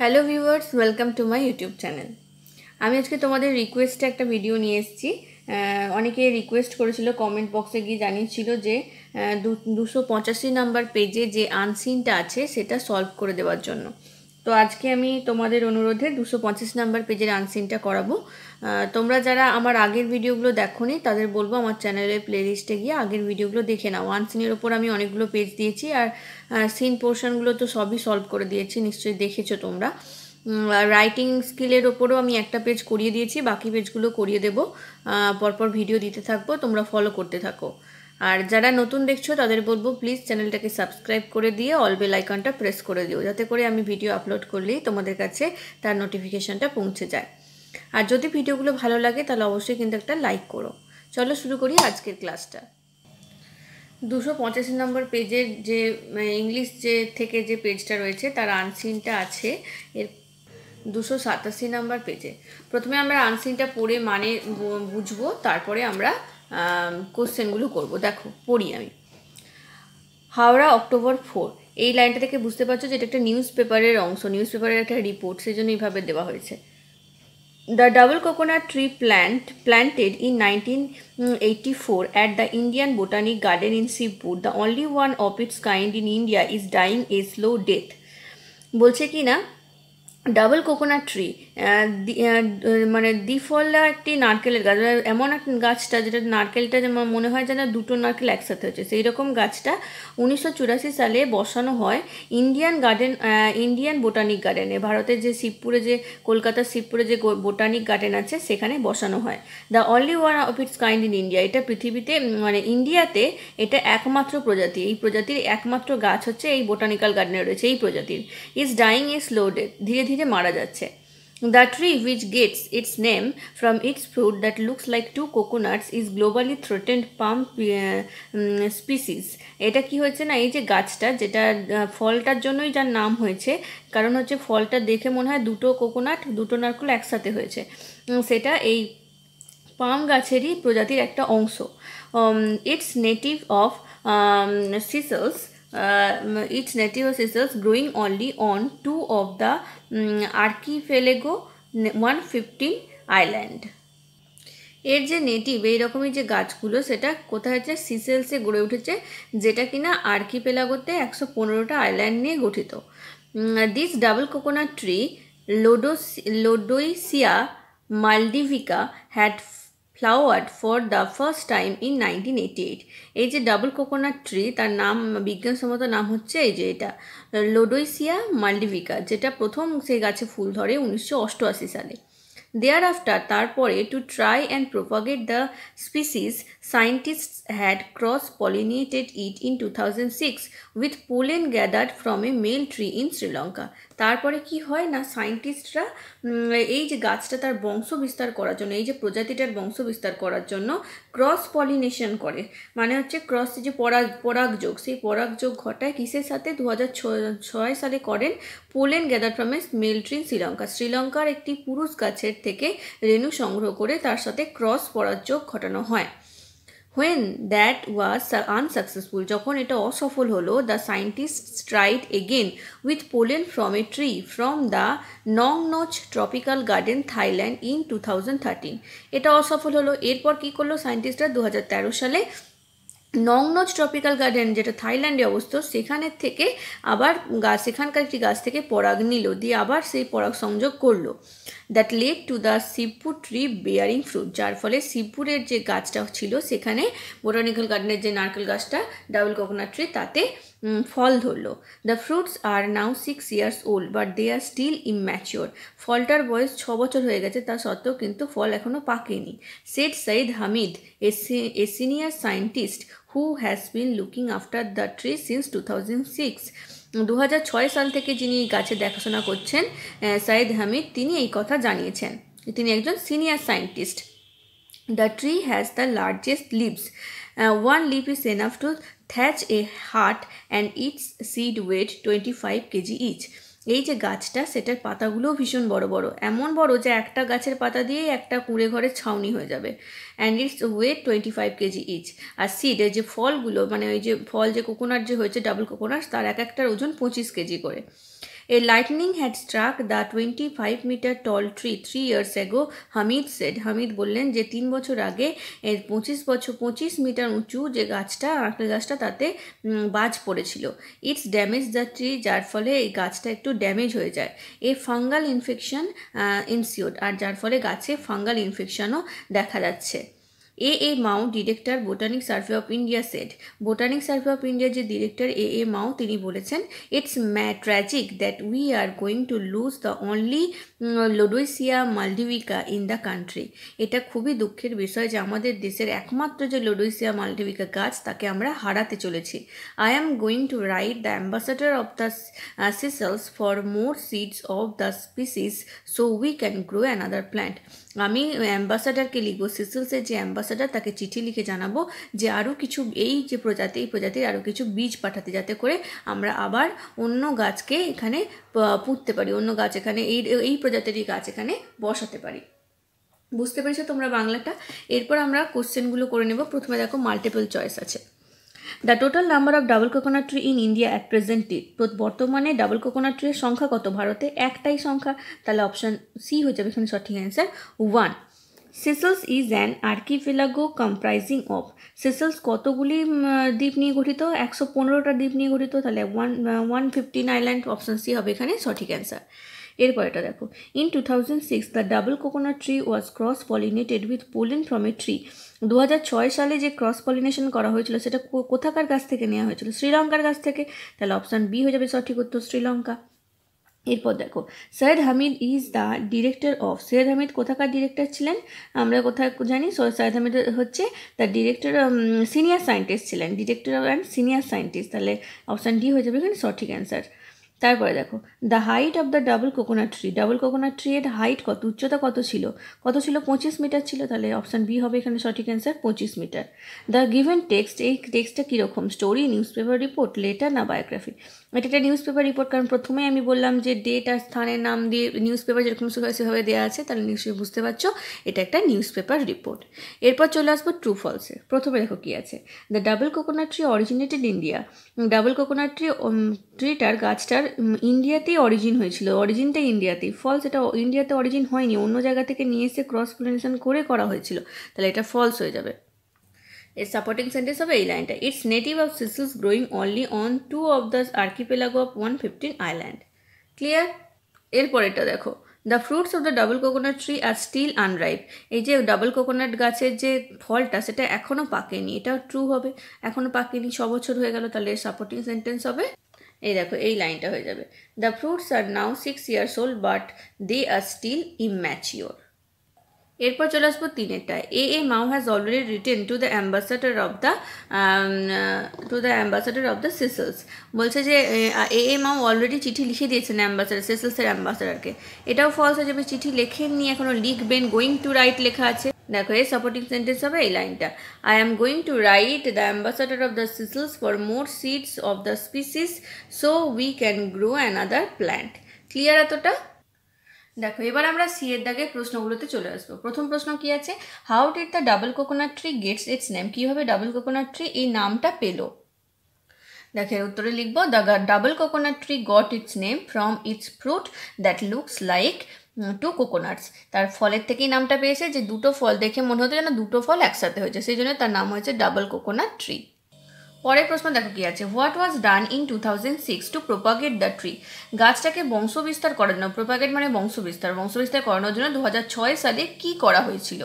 hello viewers welcome to my YouTube channel আমি আজকে তোমাদের রিকোয়েস্টে একটা ভিডিও নিয়ে এসেছি অনেকে রিকোয়েস্ট করেছিল কমেন্ট বক্সে গিয়ে জানিয়েছিল যে দুশো পঁচাশি নাম্বার পেজে যে আনসিনটা আছে সেটা সলভ করে দেওয়ার জন্য তো আজকে আমি তোমাদের অনুরোধে দুশো পঁচিশ নাম্বার পেজের আনসিনটা করাবো তোমরা যারা আমার আগের ভিডিওগুলো দেখো তাদের বলবো আমার চ্যানেলের প্লেলিস্টে গিয়ে আগের ভিডিওগুলো দেখে নাও আনসিনের ওপর আমি অনেকগুলো পেজ দিয়েছি আর সিন পোর্শনগুলো তো সবই সলভ করে দিয়েছি নিশ্চয়ই দেখেছো তোমরা রাইটিং স্কিলের ওপরও আমি একটা পেজ করিয়ে দিয়েছি বাকি পেজগুলো করিয়ে দেবো পরপর ভিডিও দিতে থাকবো তোমরা ফলো করতে থাকো আর যারা নতুন দেখছো তাদের বলবো প্লিজ চ্যানেলটাকে সাবস্ক্রাইব করে দিয়ে অল বেল আইকনটা প্রেস করে দিও যাতে করে আমি ভিডিও আপলোড করলেই তোমাদের কাছে তার নোটিফিকেশানটা পৌঁছে যায় আর যদি ভিডিওগুলো ভালো লাগে তাহলে অবশ্যই কিন্তু একটা লাইক করো চলো শুরু করি আজকের ক্লাসটা দুশো পঁচাশি নম্বর পেজের যে ইংলিশ যে থেকে যে পেজটা রয়েছে তার আনসিনটা আছে এর দুশো সাতাশি নম্বর পেজে প্রথমে আমরা আনসিনটা পড়ে মানে বুঝবো তারপরে আমরা কোশ্চেনগুলো করব দেখো পড়ি আমি হাওড়া অক্টোবর ফোর এই লাইনটা থেকে বুঝতে পারছো যে এটা একটা নিউজ পেপারের অংশ নিউজ পেপারের একটা রিপোর্ট সেই জন্য এইভাবে দেওয়া হয়েছে the double coconut tree plant planted in nineteen eighty four at the Indian botanic garden in Shibpur the only one of its kind in India is dying a slow death বলছে কি না ডাবল কোকোনাট ট্রি মানে দ্বিফলা একটি নারকেলের গাছ মানে এমন এক গাছটা যেটা নারকেলটা যেমন মনে হয় যেন দুটো নারকেল একসাথে হচ্ছে সেই রকম গাছটা উনিশশো সালে বসানো হয় ইন্ডিয়ান গার্ডেন ইন্ডিয়ান বোটানিক গার্ডেনে ভারতের যে শিবপুরে যে কলকাতার শিবপুরে যে বোটানিক গার্ডেন আছে সেখানে বসানো হয় the only one of its kind in India এটা পৃথিবীতে মানে ইন্ডিয়াতে এটা একমাত্র প্রজাতি এই প্রজাতির একমাত্র গাছ হচ্ছে এই বোটানিক্যাল গার্ডেনে রয়েছে এই প্রজাতির is dying a slow death ধীরে ধীরে ধীরে মারা যাচ্ছে the tree which gets its name from its fruit that looks like two coconuts is globally threatened পাম্প স্পিসিস uh, um, এটা কি হয়েছে না এই যে গাছটা যেটা ফলটার জন্যই যার নাম হয়েছে কারণ হচ্ছে ফলটা দেখে মনে হয় দুটো কোকোনাট দুটো নারকল একসাথে হয়েছে সেটা এই পাম গাছেরই প্রজাতির একটা অংশ it's native of সিসলস uh, native native growing growing only on two of the um, archipelago 115 island এর যে নেটিভ এই রকমের যে গাছগুলো সেটা কোথায় হচ্ছে সিসেলসে গড়ে উঠেছে যেটা কিনা পেলাগোতে একশো পনেরোটা আইল্যান্ড নিয়ে গঠিত দিস ডাবল কোকোনাট ট্রি লোডোস Lodoicea maldivica had flowered for the first time in nineteen eighty eight এই যে ডাবল কোকোনাট ট্রি তার নাম বিজ্ঞানসম্মত নাম হচ্ছে এই যে এটা লোডোইসিয়া মাল্ডিভিকা যেটা প্রথম সেই গাছে ফুল ধরে উনিশশো অষ্টআশি সালে দেয়ার আফটার তারপরে to try and propagate the species scientist had cross pollinated it in two thousand six with pollen gathered from a male tree in Sri Lanka তারপরে কি হয় না সায়েন্টিস্টরা এই যে গাছটা তার বংশ বিস্তার করার জন্য এই যে প্রজাতিটার বংশ বিস্তার করার জন্য ক্রস পলিনেশন করে মানে হচ্ছে ক্রস যে পরাগ পরাগযোগ সেই পরাগযোগ ঘটায় কিসের সাথে দু ছয় সালে করেন পোলেন গ্যাদার ফ্রম এস মেলট্রিন শ্রীলঙ্কা শ্রীলঙ্কার একটি পুরুষ গাছের থেকে রেণু সংগ্রহ করে তার সাথে ক্রস পরাগযোগ ঘটানো হয় হোয়েন দ্যাট ওয়াজ আনসাকসেসফুল যখন এটা অসফল হলো the scientist tried again with pollen from a tree from the Nong Nooch tropical garden Thailand in two thousand thirteen এটা অসফল হলো এরপর কী করলো সায়েন্টিস্টরা দু সালে নংনজ ট্রপিক্যাল গার্ডেন যেটা থাইল্যান্ডে অবস্থিত সেখানের থেকে আবার গাছ সেখানকার একটি গাছ থেকে পরাগ নিল দিয়ে আবার সেই পরাগ সংযোগ করলো that led to the Shibpur tree bearing fruit যার ফলে শিবপুরের যে গাছটা ছিল সেখানে বোটানিক্যাল গার্ডেনের যে নারকেল গাছটা ডাবল কোকোনাট ট্রি তাতে ফল ধরলো the fruits are now six years old but they are still immature ফলটার বয়স ছ বছর হয়ে গেছে তা সত্ত্বেও কিন্তু ফল এখনও পাকেনি said Syed Hamid a senior scientist who has been looking after the tree since two thousand six দু সাল থেকে যিনি গাছে দেখাশোনা করছেন সাইদ হামিদ তিনি এই কথা জানিয়েছেন তিনি একজন senior scientist the tree has the largest leaves one leaf is enough to thatch a hut and its seed weight twenty five kg each এই যে গাছটা সেটার পাতাগুলোও ভীষণ বড় বড় এমন বড় যে একটা গাছের পাতা দিয়েই একটা কুঁড়ে ঘরের ছাউনি হয়ে যাবে and its weight twenty five kg each আর সিড যে ফলগুলো মানে ওই যে ফল যে কোকোনাট যে হয়েছে ডাবল কোকোনাট তার এক একটার ওজন পঁচিশ কেজি করে A lightning had struck the twenty five metre tall tree three years ago Hamid said Hamid বললেন যে তিন বছর আগে এর পঁচিশ বছর পঁচিশ মিটার উঁচু যে গাছটা আঁকড়ে গাছটা তাতে বাজ পড়েছিল ইটস ড্যামেজ দ্য ট্রি যার ফলে এই গাছটা একটু ড্যামেজ হয়ে যায় এ ফাঙ্গাল ইনফেকশন ইনসিওড আর যার ফলে গাছে ফাঙ্গাল ইনফেকশনও দেখা যাচ্ছে A A Mao director botanic survey of India said botanic survey of ইন্ডিয়ার যে ডিরেক্টর এ এ মাও তিনি বলেছেন ইটস ম্যা tragic that we are going to lose the only Lodoicea maldivica in the country এটা খুবই দুঃখের বিষয় যে আমাদের দেশের একমাত্র যে লোডোইসিয়া মালডিভিকা গাছ তাকে আমরা হারাতে চলেছি I am going to write the ambassador of the Seychelles for more seeds of the species so we can grow another plant আমি অ্যাম্বাসাডারকে লিখব সিসেলসের যে অ্যাম্বাস অ্যাম্বাসাডার তাকে চিঠি লিখে জানাবো যে আরও কিছু এই যে প্রজাতি এই প্রজাতির আরও কিছু বীজ পাঠাতে যাতে করে আমরা আবার অন্য গাছকে এখানে পুঁততে পারি অন্য গাছ এখানে এই এই প্রজাতিরই গাছ এখানে বসাতে পারি বুঝতে পেরেছো তোমরা বাংলাটা এরপর আমরা কোশ্চেনগুলো করে নেব প্রথমে দেখো মাল্টিপল চয়েস আছে the total number of double coconut tree in India at present বর্তমানে ডাবল কোকোনাট ট্রির সংখ্যা কত ভারতে একটাই সংখ্যা তাহলে অপশান সি হয়ে যাবে এখানে সঠিক answer one Seychelles is an archipelago comprising of Seychelles কতগুলি দ্বীপ নিয়ে গঠিত একশো পনেরোটা দ্বীপ নিয়ে গঠিত তাহলে one one fifteen island option C হবে এখানে সঠিক অ্যান্সার এরপরেটা দেখো in two thousand six the double coconut tree was cross pollinated with pollen from a tree দু সালে যে ক্রস পলিনেশন করা হয়েছিল সেটা কোথাকার গাছ থেকে নেওয়া হয়েছিল শ্রীলঙ্কার গাছ থেকে তাহলে অপশান বি হয়ে যাবে সঠিক উত্তর শ্রীলঙ্কা এরপর দেখো Syed Hamid is the director of Syed Hamid কোথাকার ডিরেক্টর ছিলেন আমরা কোথায় জানি সৈয়দ হামিদ হচ্ছে দ্য ডিরেক্টর সিনিয়র সায়েন্টিস্ট ছিলেন ডিরেক্টর অ্যান্ড সিনিয়র সায়েন্টিস্ট তাহলে অপশান ডি হয়ে যাবে এখানে সঠিক অ্যান্সার তারপরে দেখো the height of the double coconut tree double coconut tree এর হাইট কত উচ্চতা কত ছিল কত ছিল পঁচিশ মিটার ছিল তাহলে অপশান বি হবে এখানে সঠিক অ্যান্সার পঁচিশ মিটার দ্য গিভেন টেক্সট এই টেক্সটটা কীরকম story newspaper report letter না বায়োগ্রাফি এটা একটা নিউজ পেপার রিপোর্ট কারণ প্রথমেই আমি বললাম যে ডেট আর স্থানের নাম দিয়ে নিউজ পেপার যেরকম সেভাবে দেওয়া আছে তাহলে নিশ্চয়ই বুঝতে পারছো এটা একটা নিউজ পেপার রিপোর্ট এরপর চলে আসবো ট্রু ফলসে প্রথমে দেখো কী আছে the double coconut tree originated India double coconut tree ট্রিটার গাছটার ইন্ডিয়াতেই অরিজিন হয়েছিল অরিজিনটা ইন্ডিয়াতেই ফলস এটা ইন্ডিয়াতে অরিজিন হয়নি অন্য জায়গা থেকে নিয়ে এসে ক্রস পলিনেশন করে করা হয়েছিল তাহলে এটা ফলস হয়ে যাবে এর সাপোর্টিং সেন্টেন্স হবে এই লাইনটা ইটস নেটিভ অফ সিসিস growing only on two of the archipelago of one fifteen island clear এরপরেরটা দেখো the fruits of the double coconut tree are still unripe এই যে ডাবল কোকোনাট গাছের যে ফলটা সেটা এখনও পাকেনি এটা ট্রু হবে এখনও পাকেনি ছ বছর হয়ে গেল তাহলে সাপোর্টিং সেন্টেন্স হবে এই দেখো এই লাইনটা হয়ে যাবে the fruits are now six years old but they are still immature এরপর চলে আসবো তিনেরটা A A Mao has already written to the ambassador of the to the ambassador of the Seychelles বলছে যে এ এ মাও অলরেডি চিঠি লিখে দিয়েছেন অ্যাম্বাসাডার সিসেলসের অ্যাম্বাসাডারকে এটাও ফলস হয়ে যাবে চিঠি লেখেননি এখনও লিখবেন গোয়িং টু রাইট লেখা আছে দেখো এই সাপোর্টিং সেন্টেন্স হবে এই লাইনটা I am going to write the ambassador of the Seychelles for more seeds of the species so we can grow another plant clear এতটা দেখো এবার আমরা সি এর দাগের প্রশ্নগুলোতে চলে আসবো প্রথম প্রশ্ন কি আছে how did the double coconut tree gets its name কীভাবে ডাবল কোকোনাট ট্রি এই নামটা পেলো দেখে উত্তরে লিখবো the double coconut tree got its name from its fruit that looks like two coconuts তার ফলের থেকেই নামটা পেয়েছে যে দুটো ফল দেখে মনে হতো যেন দুটো ফল একসাথে হয়েছে সেই জন্য তার নাম হয়েছে ডাবল কোকোনাট ট্রি পরের প্রশ্ন দেখো কি আছে what was done in two thousand six to propagate the tree গাছটাকে বংশবিস্তার জন্য প্রোপাগেট মানে বংশবিস্তার বংশবিস্তার করানোর জন্য দু সালে কি করা হয়েছিল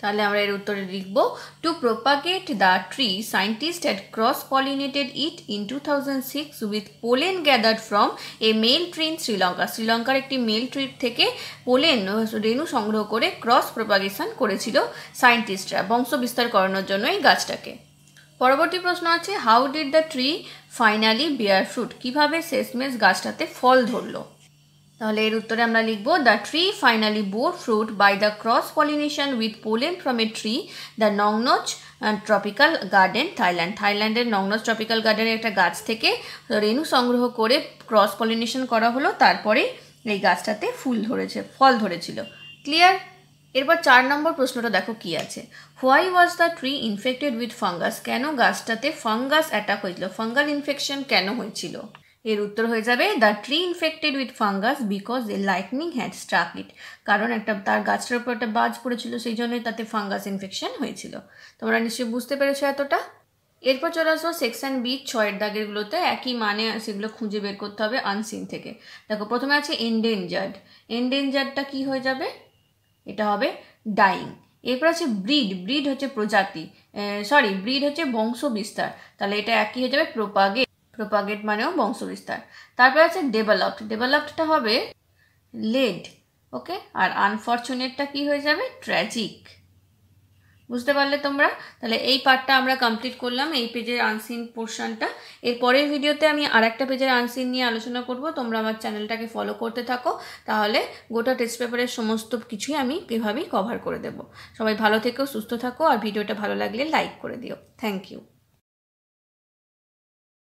তাহলে আমরা এর উত্তরে লিখব to propagate the tree scientist had cross pollinated it in two thousand six with pollen gathered from a male in Sri Lanka শ্রীলঙ্কার একটি মেল ট্রির থেকে পোলেন রেণু সংগ্রহ করে ক্রস প্রোপাগেশন করেছিল সায়েন্টিস্টরা বংশ বিস্তার করানোর জন্য এই গাছটাকে পরবর্তী প্রশ্ন আছে how did the tree finally bear fruit কীভাবে শেষমেশ গাছটাতে ফল ধরলো তাহলে এর উত্তরে আমরা লিখব the tree finally bore fruit by the cross pollination with pollen from a tree the Nong Nooch tropical garden Thailand থাইল্যান্ডের নগ্নজ ট্রপিক্যাল গার্ডেনের একটা গাছ থেকে রেণু সংগ্রহ করে ক্রস পলিনেশন করা হলো তারপরে এই গাছটাতে ফুল ধরেছে ফল ধরেছিল ক্লিয়ার এরপর চার নম্বর প্রশ্নটা দেখো কি আছে why was the tree infected with fungus কেন গাছটাতে ফাঙ্গাস অ্যাটাক হয়েছিল ফাঙ্গাল ইনফেকশন কেন হয়েছিল এর উত্তর হয়ে যাবে the tree infected with fungus because a lightning had struck it কারণ একটা তার গাছটার উপর একটা বাজ পড়েছিল সেই জন্যই তাতে ফাঙ্গাস ইনফেকশন হয়েছিল তোমরা নিশ্চয়ই বুঝতে পেরেছো এতটা এরপর চলে আসবো সেকশন বি ছয়ের দাগেরগুলোতে একই মানে সেগুলো খুঁজে বের করতে হবে আনসিন থেকে দেখো প্রথমে আছে এন্ডেঞ্জার্ড এন্ডেঞ্জার্ডটা কি হয়ে যাবে এটা হবে ডাইং এরপর আছে ব্রিড ব্রিড হচ্ছে প্রজাতি সরি ব্রিড হচ্ছে বংশ বিস্তার তাহলে এটা একই হয়ে যাবে প্রোপাগে প্রোপাগেট মানেও বংশবিস্তার তারপরে আছে ডেভেলপড ডেভেলপডটা হবে লেড ওকে আর আনফর্চুনেটটা কি হয়ে যাবে ট্র্যাজিক বুঝতে পারলে তোমরা তাহলে এই পার্টটা আমরা কমপ্লিট করলাম এই পেজের আনসিন পোর্শনটা এরপরের ভিডিওতে আমি আর একটা পেজের আনসিন নিয়ে আলোচনা করব তোমরা আমার চ্যানেলটাকে ফলো করতে থাকো তাহলে গোটা টেস্ট পেপারের সমস্ত কিছুই আমি এভাবেই কভার করে দেব সবাই ভালো থেকো সুস্থ থাকো আর ভিডিওটা ভালো লাগলে লাইক করে দিও থ্যাংক ইউ